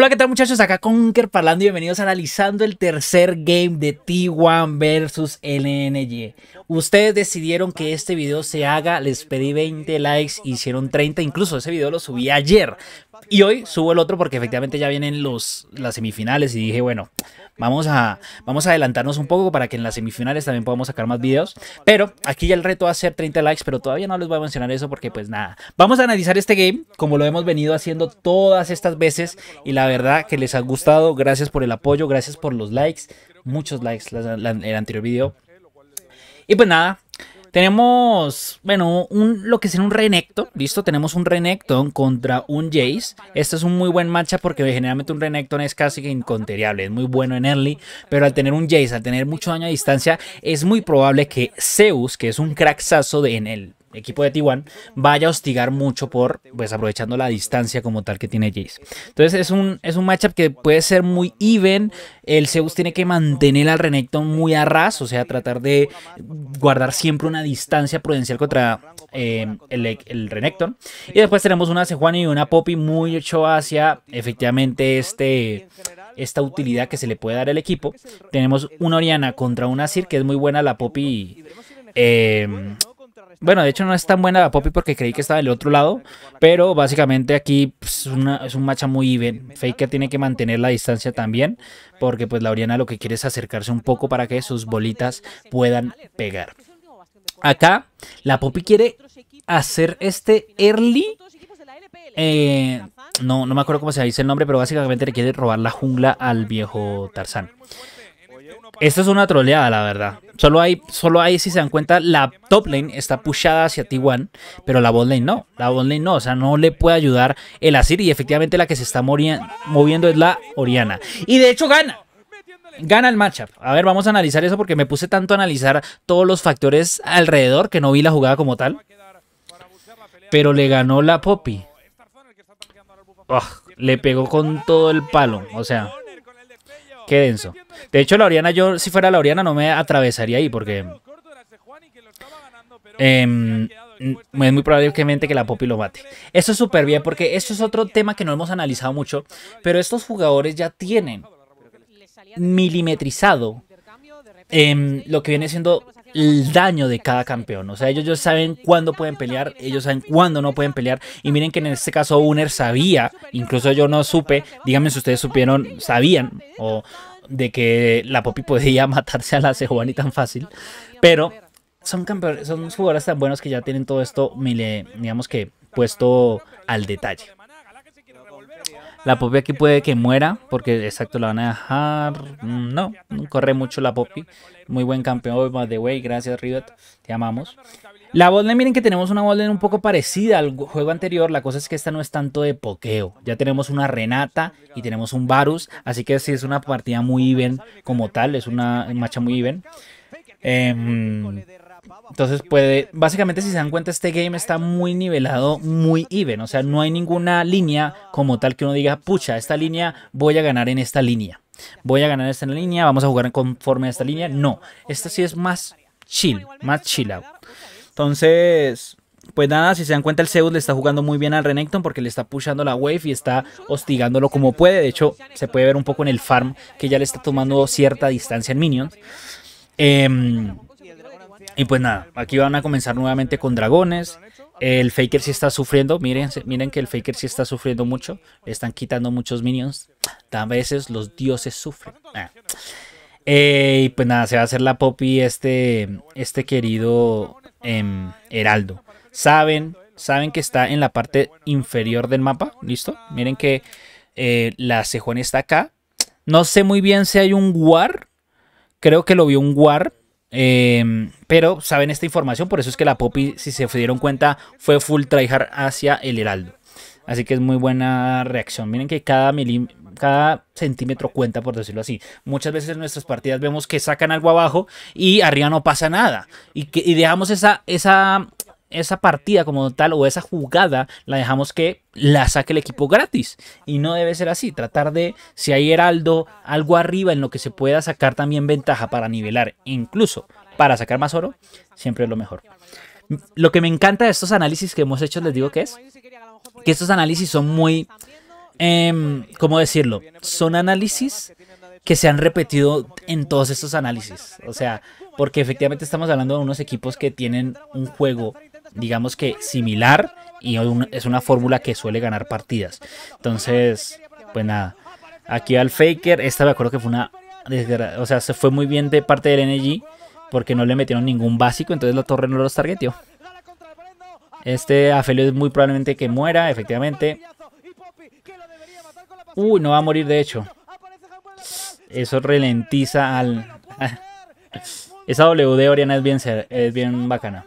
Hola, ¿qué tal muchachos? Acá Conker Parlando y bienvenidos analizando el tercer game de T1 versus LNG. Ustedes decidieron que este video se haga, les pedí 20 likes, hicieron 30, incluso ese video lo subí ayer. Y hoy subo el otro porque efectivamente ya vienen los, las semifinales y dije, bueno, vamos a, vamos a adelantarnos un poco para que en las semifinales también podamos sacar más videos. Pero aquí ya el reto va a ser 30 likes, pero todavía no les voy a mencionar eso porque pues nada. Vamos a analizar este game como lo hemos venido haciendo todas estas veces y la verdad que les ha gustado. Gracias por el apoyo, gracias por los likes, muchos likes el anterior video. Y pues nada, tenemos, bueno, un, lo que sería un Renekton. Listo, tenemos un Renekton contra un Jace. Este es un muy buen matcha porque generalmente un Renekton es casi que Es muy bueno en early, pero al tener un Jace, al tener mucho daño a distancia, es muy probable que Zeus, que es un cracksazo de en el equipo de t vaya a hostigar mucho por, pues aprovechando la distancia como tal que tiene Jace. Entonces es un, es un matchup que puede ser muy even. El Zeus tiene que mantener al Renekton muy a ras, o sea, tratar de guardar siempre una distancia prudencial contra eh, el, el, Renekton. Y después tenemos una Sejuani y una Poppy muy hecho hacia efectivamente este esta utilidad que se le puede dar al equipo. Tenemos una Oriana contra una Sir, que es muy buena la Poppy. Eh, bueno, de hecho no es tan buena la Poppy porque creí que estaba del otro lado. Pero básicamente aquí pues, es un macha muy even. Faker tiene que mantener la distancia también. Porque pues la Oriana lo que quiere es acercarse un poco para que sus bolitas puedan pegar. Acá la Poppy quiere hacer este early. Eh, no, no me acuerdo cómo se dice el nombre, pero básicamente le quiere robar la jungla al viejo Tarzán. Esto es una troleada, la verdad. Solo hay, solo hay, si se dan cuenta, la top lane está pushada hacia T1, pero la bot lane no. La bot lane no, o sea, no le puede ayudar el Asir y efectivamente la que se está moviendo es la Oriana. Y de hecho gana. Gana el matchup. A ver, vamos a analizar eso porque me puse tanto a analizar todos los factores alrededor que no vi la jugada como tal. Pero le ganó la Poppy. Ah, le pegó con todo el palo, o sea... Qué denso. De hecho, la Oriana, yo si fuera la Oriana no me atravesaría ahí porque... Em, es muy probablemente que la Poppy lo mate. Eso es súper bien porque esto es otro tema que no hemos analizado mucho, pero estos jugadores ya tienen milimetrizado Em, este, lo que viene siendo el daño de cada campeón. O sea, ellos, ya saben cuándo pueden pelear, ellos saben cuándo no pueden pelear. Y miren que en este caso Uner sabía, incluso yo no supe, díganme si ustedes supieron, sabían, o de que la Poppy podía matarse a la Sejuani tan fácil. Pero son, campeones, son jugadores tan buenos que ya tienen todo esto, digamos que puesto al detalle. La Poppy aquí puede que muera, porque exacto, la van a dejar. Mm, no, corre mucho la Poppy. Muy buen campeón, by the way. Gracias, Riot. Te amamos. La botlane, miren que tenemos una botlane un poco parecida al juego anterior. La cosa es que esta no es tanto de pokeo. Ya tenemos una Renata y tenemos un Varus. Así que sí, es una partida muy even como tal. Es una macha muy even. Em, entonces puede, básicamente si se dan cuenta este game está muy nivelado, muy even, o sea, no hay ninguna línea como tal que uno diga, pucha, esta línea voy a ganar en esta línea, voy a ganar en esta línea, vamos a jugar conforme a esta línea, no, esta sí es más chill, más chill out. Entonces, pues nada, si se dan cuenta el Zeus le está jugando muy bien al Renekton porque le está pushando la wave y está hostigándolo como puede, de hecho se puede ver un poco en el farm que ya le está tomando cierta distancia en minions. Em, y pues nada, aquí van a comenzar nuevamente con dragones. El Faker sí está sufriendo. Miren, miren que el Faker sí está sufriendo mucho. Le están quitando muchos minions. A veces los dioses sufren. Ah. Eh, y pues nada, se va a hacer la Poppy este, este querido em, Heraldo. Saben, saben que está en la parte inferior del mapa. ¿Listo? Miren que eh, la cejón está acá. No sé muy bien si hay un War Creo que lo vio un War. Eh, pero saben esta información, por eso es que la Poppy, si se dieron cuenta, fue full tryhard hacia el Heraldo. Así que es muy buena reacción. Miren que cada, cada centímetro cuenta, por decirlo así. Muchas veces en nuestras partidas vemos que sacan algo abajo y arriba no pasa nada. Y, dejamos esa, esa esa partida como tal o esa jugada la dejamos que la saque el equipo gratis. Y no debe ser así. Tratar de, si hay heraldo, algo arriba en lo que se pueda sacar también ventaja para nivelar, e incluso para sacar más oro, siempre es lo mejor. Lo que me encanta de estos análisis que hemos hecho, les digo que es que estos análisis son muy, em, ¿cómo decirlo? Son análisis que se han repetido en todos estos análisis. O sea, porque efectivamente estamos hablando de unos equipos que tienen un juego digamos que similar y es una fórmula que suele ganar partidas. Entonces, pues nada. Aquí va el Faker. Esta me acuerdo que fue una... O sea, se fue muy bien de parte del NG porque no le metieron ningún básico, entonces la torre no los targeteó. Este Afelio es muy probablemente que muera, efectivamente. Uy, no va a morir de hecho. Eso ralentiza al... Esa W de Oriana es bien, ser, es bien bacana.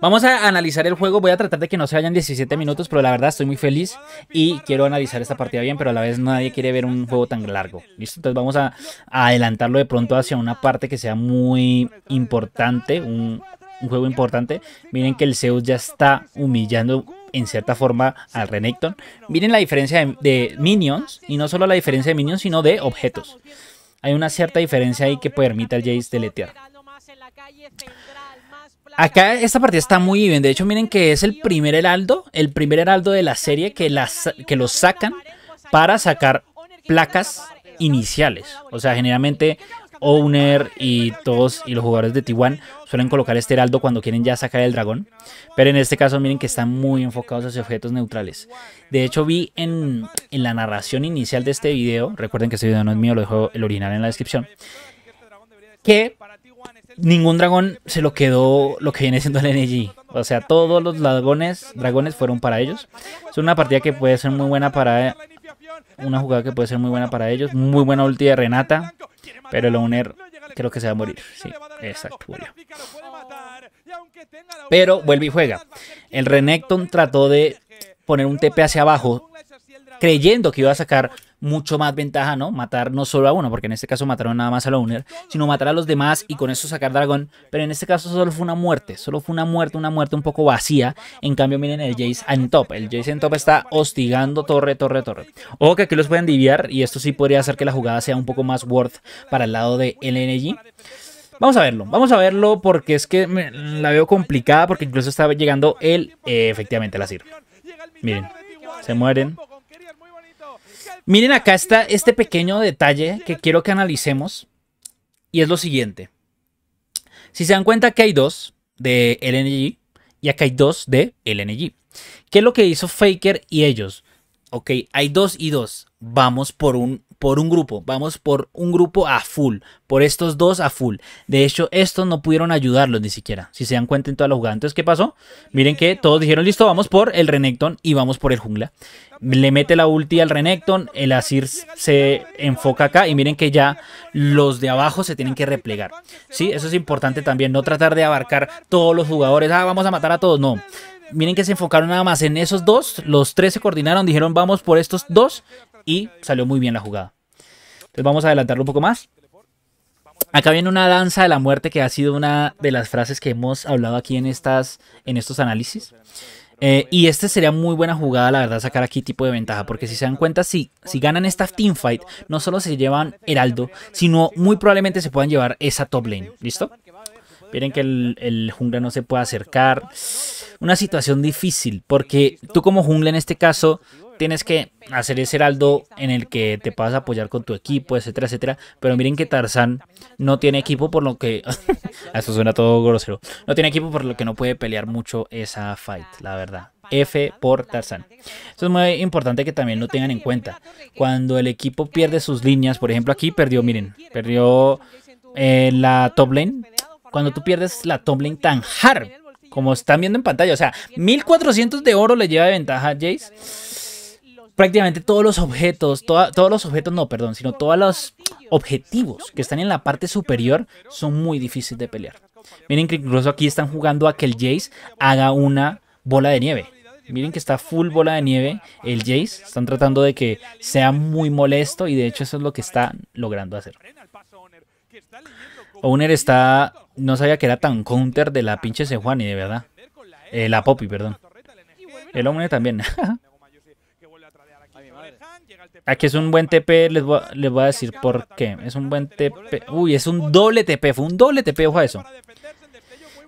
Vamos a analizar el juego. Voy a tratar de que no se vayan 17 minutos, pero la verdad estoy muy feliz y quiero analizar esta partida bien, pero a la vez nadie quiere ver un juego tan largo. ¿Listo? Entonces vamos a, adelantarlo de pronto hacia una parte que sea muy importante, un, juego importante. Miren que el Zeus ya está humillando en cierta forma al Renekton. Miren la diferencia de, minions, y no solo la diferencia de minions, sino de objetos. Hay una cierta diferencia ahí que permite al Jace deletear. Acá esta partida está muy bien. De hecho, miren que es el primer heraldo, el primer heraldo de la serie que, las, que los sacan para sacar placas iniciales. O sea, generalmente Owner y todos y los jugadores de T1 suelen colocar este heraldo cuando quieren ya sacar el dragón. Pero en este caso miren que están muy enfocados hacia objetos neutrales. De hecho vi en, en la narración inicial de este video, recuerden que este video no es mío, lo dejo el original en la descripción, que ningún dragón se lo quedó lo que viene siendo el NG. O sea, todos los dragones, dragones fueron para ellos. Es una partida que puede ser muy buena para... Una jugada que puede ser muy buena para ellos. Muy buena ulti de Renata. Pero el owner creo que se va a morir. Sí, exacto, Pero vuelve y juega. El Renekton trató de poner un TP hacia abajo. Creyendo que iba a sacar mucho más ventaja, ¿no? Matar no solo a uno, porque en este caso mataron nada más a Loner, sino matar a los demás y con eso sacar dragón. Pero en este caso solo fue una muerte, solo fue una muerte, una muerte un poco vacía. En cambio, miren el Jace en top. El Jace en top está hostigando torre, torre, torre. Ojo que aquí los pueden diviar y esto sí podría hacer que la jugada sea un poco más worth para el lado de LNG. Vamos a verlo, vamos a verlo porque es que la veo complicada porque incluso estaba llegando el, eh, efectivamente, la Sir. Miren, se mueren, Miren acá está este pequeño detalle que quiero que analicemos y es lo siguiente. Si se dan cuenta que hay dos de LNG y acá hay dos de LNG. ¿Qué es lo que hizo Faker y ellos? Ok, hay dos y dos. Vamos por un por un grupo, vamos por un grupo a full, por estos dos a full. De hecho, estos no pudieron ayudarlos ni siquiera, si se dan cuenta en toda la jugada. Entonces, ¿qué pasó? Miren que todos dijeron, listo, vamos por el Renekton y vamos por el jungla. Le mete la ulti al Renekton, el Asir se enfoca acá y miren que ya los de abajo se tienen que replegar. Sí, eso es importante también, no tratar de abarcar todos los jugadores, ah, vamos a matar a todos, no miren que se enfocaron nada más en esos dos. Los tres se coordinaron, dijeron vamos por estos dos y salió muy bien la jugada. Entonces vamos a adelantarlo un poco más. Acá viene una danza de la muerte que ha sido una de las frases que hemos hablado aquí en, estas, en estos análisis. Eh, y este sería muy buena jugada, la verdad, sacar aquí tipo de ventaja. Porque si se dan cuenta, si, si ganan esta teamfight, no solo se llevan Heraldo, sino muy probablemente se puedan llevar esa top lane. ¿Listo? Miren que el, el jungla no se puede acercar. Una situación difícil, porque tú como jungla en este caso tienes que hacer ese heraldo en el que te puedas apoyar con tu equipo, etcétera, etcétera. Pero miren que Tarzan no tiene equipo, por lo que. eso suena todo grosero. No tiene equipo, por lo que no puede pelear mucho esa fight, la verdad. F por Tarzan. Esto es muy importante que también lo tengan en cuenta. Cuando el equipo pierde sus líneas, por ejemplo aquí perdió, miren, perdió eh, la top lane. Cuando tú pierdes la top lane tan hard, como están viendo en pantalla, o sea, 1400 de oro le lleva de ventaja a Jace prácticamente todos los objetos, todos los objetos no, perdón, sino todos los objetivos que están en la parte superior son muy difíciles de pelear. Miren que incluso aquí están jugando a que el Jace haga una bola de nieve. Miren que está full bola de nieve el Jace. Están tratando de que sea muy molesto y de hecho eso es lo que está logrando hacer. Owner está... No sabía que era tan counter de la pinche Sejuani, de verdad. Eh, la Poppy, perdón. El Owner también. Aquí es un buen TP, les voy, a, a decir por qué. Es un buen TP. Uy, es un doble TP, fue un doble TP, ojo a eso.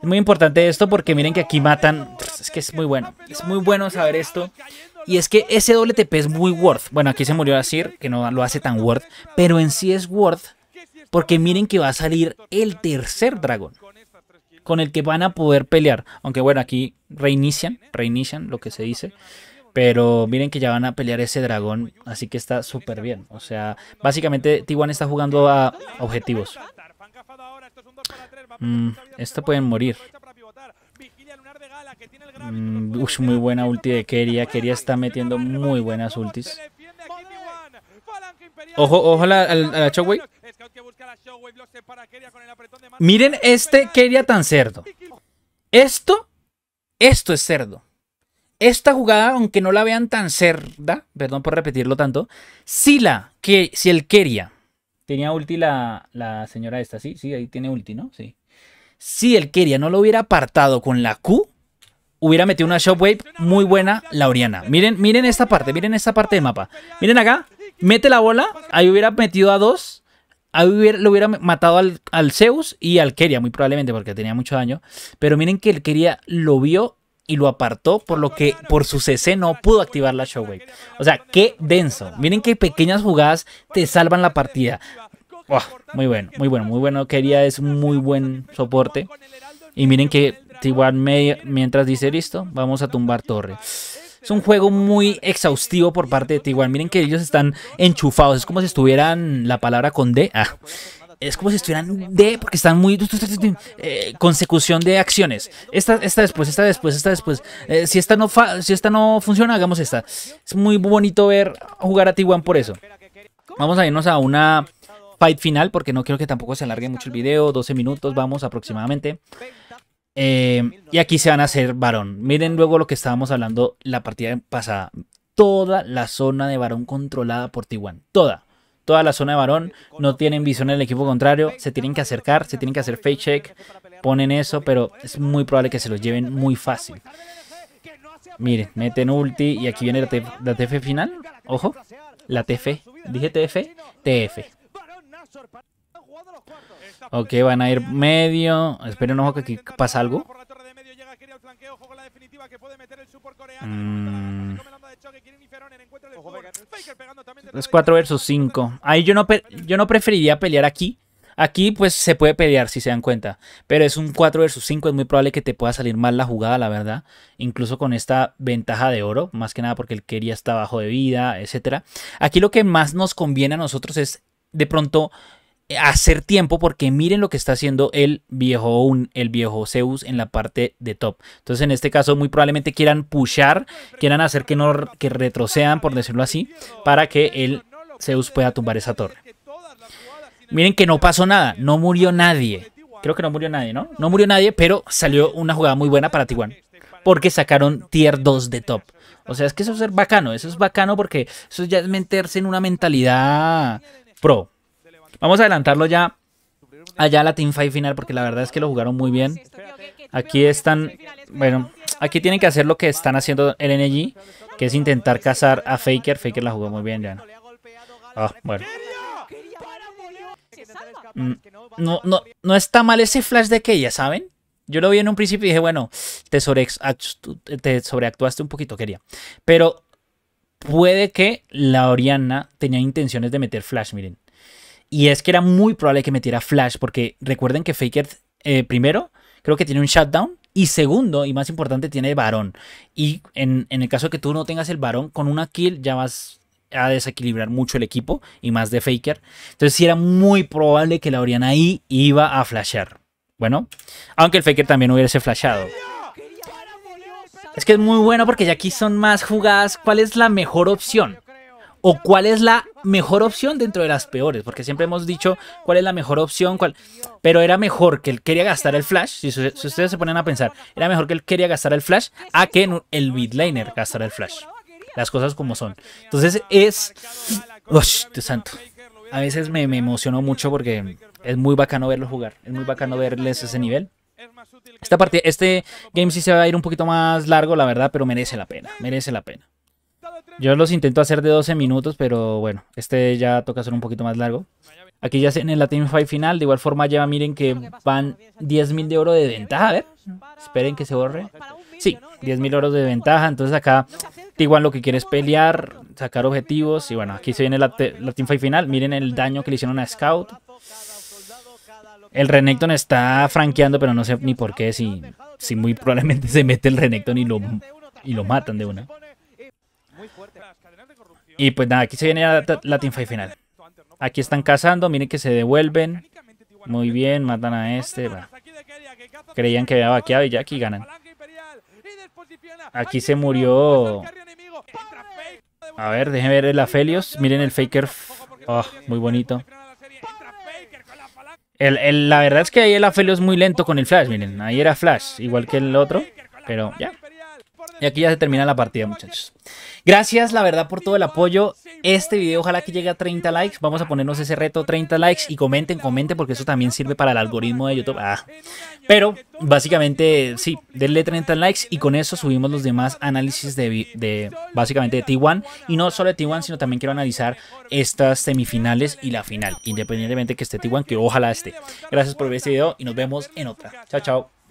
Es muy importante esto porque miren que aquí matan. Es que es muy bueno. Es muy bueno saber esto. Y es que ese doble TP es muy worth. Bueno, aquí se murió Asir, que no lo hace tan worth. Pero en sí es worth. Porque miren que va a salir el tercer dragón. Con el que van a poder pelear. Aunque bueno, aquí reinician. Reinician lo que se dice. Pero miren que ya van a pelear ese dragón, así que está súper bien. O sea, básicamente T1 está jugando a objetivos. Mm, esto pueden morir. Mm, muy buena ulti de Keria. Keria está metiendo muy buenas ultis. Ojo, ojo a la, a Miren este Keria tan cerdo. Esto, esto es cerdo esta jugada, aunque no la vean tan cerda, perdón por repetirlo tanto, si la, que si quería, tenía ulti la, señora esta, sí, sí, ahí tiene ulti, ¿no? Sí. Si el quería no lo hubiera apartado con la Q, hubiera metido una wave muy buena la Oriana. Miren, miren esta parte, miren esta parte del mapa. Miren acá, mete la bola, ahí hubiera metido a dos, ahí hubiera, lo hubiera matado al, al Zeus y al Keria, muy probablemente porque tenía mucho daño. Pero miren que el Keria lo vio y lo apartó, por lo que por su CC no pudo activar la Wave. O sea, qué denso. Miren que pequeñas jugadas te salvan la partida. muy bueno, muy bueno, muy bueno. Quería es muy buen soporte. Y miren que T1 mientras dice listo, vamos a tumbar torre. Es un juego muy exhaustivo por parte de t Miren que ellos están enchufados. Es como si estuvieran la palabra con D. Ah es como si estuvieran D, porque están muy eh, consecución de acciones. Esta, esta después, esta después, esta después. Eh, si, esta no si esta no funciona, hagamos esta. Es muy bonito ver jugar a Tiguan por eso. Vamos a irnos a una fight final, porque no quiero que tampoco se alargue mucho el video. 12 minutos, vamos aproximadamente. Eh, y aquí se van a hacer varón. Miren luego lo que estábamos hablando la partida pasada. Toda la zona de varón controlada por Tiguan Toda toda la zona de varón, no tienen visión en el equipo contrario, se tienen que acercar, se tienen que hacer face check, ponen eso, pero es muy probable que se los lleven muy fácil. Miren, meten ulti y aquí viene la, tf, final, ojo, la TF, dije TF, TF. Ok, van a ir medio, esperen ojo que aquí pasa algo. Es 4 versus 5. Ahí yo no, yo no preferiría pelear aquí. Aquí pues se puede pelear si se dan cuenta, pero es un 4 versus 5, es muy probable que te pueda salir mal la jugada, la verdad, incluso con esta ventaja de oro, más que nada porque el quería está bajo de vida, etcétera. Aquí lo que más nos conviene a nosotros es de pronto hacer tiempo porque miren lo que está haciendo el viejo el viejo Zeus en la parte de top. Entonces en este caso muy probablemente quieran pushar, quieran hacer que no que retrocedan por decirlo así para que el Zeus pueda tumbar esa torre. Miren que no pasó nada, no murió nadie. Creo que no murió nadie, ¿no? No murió nadie, pero salió una jugada muy buena para Tiguan. Porque sacaron tier 2 de top. O sea, es que eso es bacano. Eso es bacano porque eso ya es meterse en una mentalidad pro. Vamos a adelantarlo ya allá a la Team Fight final porque la verdad es que lo jugaron muy bien. Aquí están, bueno, aquí tienen que hacer lo que están haciendo el NG, que es intentar cazar a Faker. Faker la jugó muy bien ya. Ah, bueno. Mm, no, no, no está mal ese flash de que ya saben. Yo lo vi en un principio y dije, bueno, te, te sobreactuaste un poquito, quería. Pero puede que la Oriana tenía intenciones de meter flash, miren. Y es que era muy probable que metiera Flash, porque recuerden que Faker, eh, primero, creo que tiene un shutdown. Y segundo, y más importante, tiene varón. Y en, el caso de que tú no tengas el varón, con una kill ya vas a desequilibrar mucho el equipo y más de Faker. Entonces sí era muy probable que la Oriana ahí iba a flashear. Bueno, aunque el Faker también hubiese flashado. Es que es muy bueno porque ya aquí son más jugadas. ¿Cuál es la mejor opción? o cuál es la mejor opción dentro de las peores, porque siempre hemos dicho cuál es la mejor opción, cuál, pero era mejor que él quería gastar el flash, si, ustedes se ponen a pensar, era mejor que él quería gastar el flash a que el midlaner gastara el flash. Las cosas como son. Entonces es... Dios santo. A veces me, emociono mucho porque es muy bacano verlo jugar. Es muy bacano verles ese nivel. Esta parte, este game sí se va a ir un poquito más largo, la verdad, pero merece la pena. Merece la pena. Yo los intento hacer de 12 minutos, pero bueno, este ya toca ser un poquito más largo. Aquí ya en la Team Fight final, de igual forma lleva, miren que van 10.000 de oro de ventaja, a ver, esperen que se borre. Sí, 10.000 oro de ventaja, entonces acá Tiguan lo que quiere es pelear, sacar objetivos, y bueno, aquí se viene la, Team fight final, miren el daño que le hicieron a Scout. El Renekton está franqueando, pero no sé ni por qué, si, si muy probablemente se mete el Renekton y lo, y lo matan de una. Y pues nada, aquí se viene la, teamfight final. Aquí están cazando, miren que se devuelven. Muy bien, matan a este. Creían que había vaqueado y ya aquí ganan. Aquí se murió. A ver, déjenme ver el Afelios. Miren el Faker. Oh, muy bonito. la verdad es que ahí el Afelios muy lento con el Flash, miren. Ahí era Flash, igual que el otro. Pero ya. Y aquí ya se termina la partida, muchachos. Gracias, la verdad, por todo el apoyo. Este video ojalá que llegue a 30 likes. Vamos a ponernos ese reto, 30 likes. Y comenten, comenten, porque eso también sirve para el algoritmo de YouTube. Ah. Pero, básicamente, sí, denle 30 likes. Y con eso subimos los demás análisis de, de básicamente, de T1. Y no solo de T1, sino también quiero analizar estas semifinales y la final. Independientemente que esté T1, que ojalá esté. Gracias por ver este video y nos vemos en otra. Chao, chao.